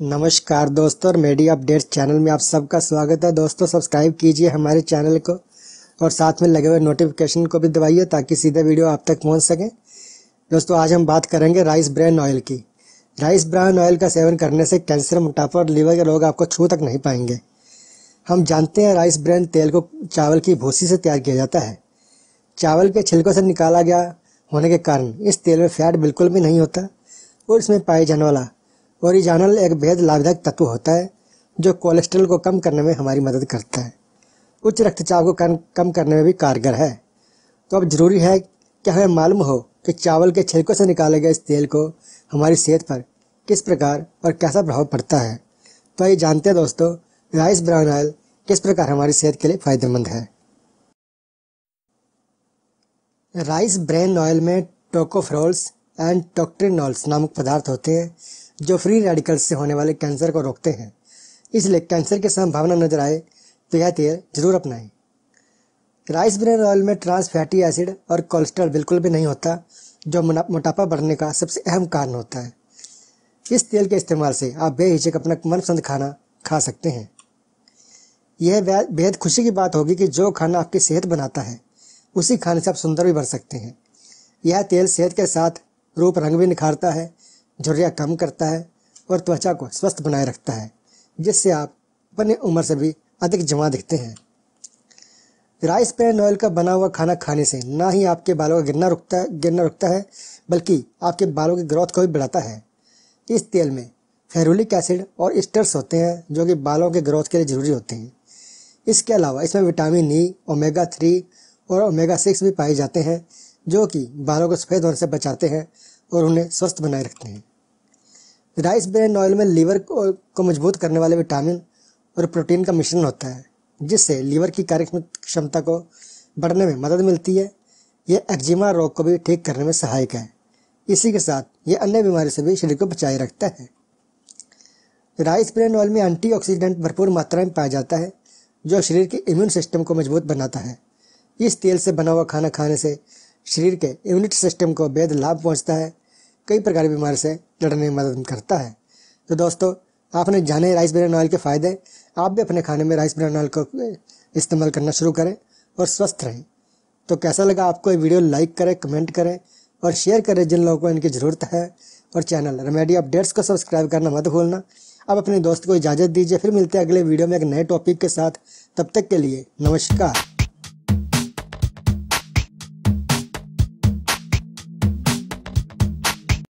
नमस्कार दोस्तों और मीडिया अपडेट्स चैनल में आप सबका स्वागत है दोस्तों सब्सक्राइब कीजिए हमारे चैनल को और साथ में लगे हुए नोटिफिकेशन को भी दबाइए ताकि सीधे वीडियो आप तक पहुंच सकें दोस्तों आज हम बात करेंगे राइस ब्रैन ऑयल की राइस ब्रैन ऑयल का सेवन करने से कैंसर मोटापा और लीवर के रोग आपको छू तक नहीं पाएंगे हम जानते हैं राइस ब्रैन तेल को चावल की भूसी से तैयार किया जाता है चावल के छिलकों से निकाला गया होने के कारण इस तेल में फैट बिल्कुल भी नहीं होता और इसमें पाए जाने वाला ओरिजानल एक बेहद लाभदायक तत्व होता है जो कोलेस्ट्रॉल को कम करने में हमारी मदद करता है उच्च रक्तचाप को कम करने में भी कारगर है तो अब ज़रूरी है कि हमें मालूम हो कि चावल के छिलकों से निकाले गए इस तेल को हमारी सेहत पर किस प्रकार और कैसा प्रभाव पड़ता है तो आइए जानते हैं दोस्तों राइस ब्राउन ऑयल किस प्रकार हमारी सेहत के लिए फ़ायदेमंद है राइस ब्रेन ऑयल में टोकोफ्रोल्स एंड टोक्ट्रिनॉल्स नामक पदार्थ होते हैं जो फ्री रेडिकल से होने वाले कैंसर को रोकते हैं इसलिए कैंसर की संभावना नजर आए तो यह तेल तो जरूर अपनाएं राइस ब्रेन ऑयल में ट्रांस फैटी एसिड और कोलेस्ट्रॉल बिल्कुल भी नहीं होता जो मोटापा बढ़ने का सबसे अहम कारण होता है इस तेल के इस्तेमाल से आप बेहिचक अपना मनपसंद खाना खा सकते हैं यह बेहद खुशी की बात होगी कि जो खाना आपकी सेहत बनाता है उसी खाने से आप सुंदर भी बन सकते हैं यह तेल सेहत के साथ रूप रंग भी निखारता है झुर्रिया कम करता है और त्वचा को स्वस्थ बनाए रखता है जिससे आप अपनी उम्र से भी अधिक जमा दिखते हैं राइस पैन ऑयल का बना हुआ खाना खाने से ना ही आपके बालों का गिरना रुकता गिरना रुकता है बल्कि आपके बालों की ग्रोथ को भी बढ़ाता है इस तेल में फेरुलिक एसिड और स्टर्स होते हैं जो कि बालों के ग्रोथ के लिए ज़रूरी होते हैं इसके अलावा इसमें vitamin E e, omega three और ओमेगा सिक्स भी पाए जाते हैं जो कि बालों को सफ़ेद होने से बचाते हैं और उन्हें स्वस्थ बनाए रखते हैं राइस ब्रेन ऑयल में लीवर को मजबूत करने वाले विटामिन और प्रोटीन का मिश्रण होता है जिससे लीवर की कार्य क्षमता को बढ़ने में मदद मिलती है यह एक्जिमा रोग को भी ठीक करने में सहायक है इसी के साथ यह अन्य बीमारी से भी शरीर को बचाए रखता है राइस ब्रेन ऑयल में एंटीऑक्सीडेंट भरपूर मात्रा में पाया जाता है जो शरीर के इम्यून सिस्टम को मजबूत बनाता है इस तेल से बना हुआ खाना खाने से शरीर के इम्यूनिटी सिस्टम को बेहद लाभ पहुंचता है कई प्रकार की बीमारी से लड़ने में मदद करता है तो दोस्तों आपने जाने राइस ब्रेन ऑयल के फ़ायदे आप भी अपने खाने में राइस ब्रेन ऑयल को इस्तेमाल करना शुरू करें और स्वस्थ रहें तो कैसा लगा आपको ये वीडियो लाइक करें कमेंट करें और शेयर करें जिन लोगों को इनकी ज़रूरत है और चैनल रेमेडी अपडेट्स को सब्सक्राइब करना मत भूलना अब अपने दोस्त को इजाज़त दीजिए फिर मिलते हैं अगले वीडियो में एक नए टॉपिक के साथ तब तक के लिए नमस्कार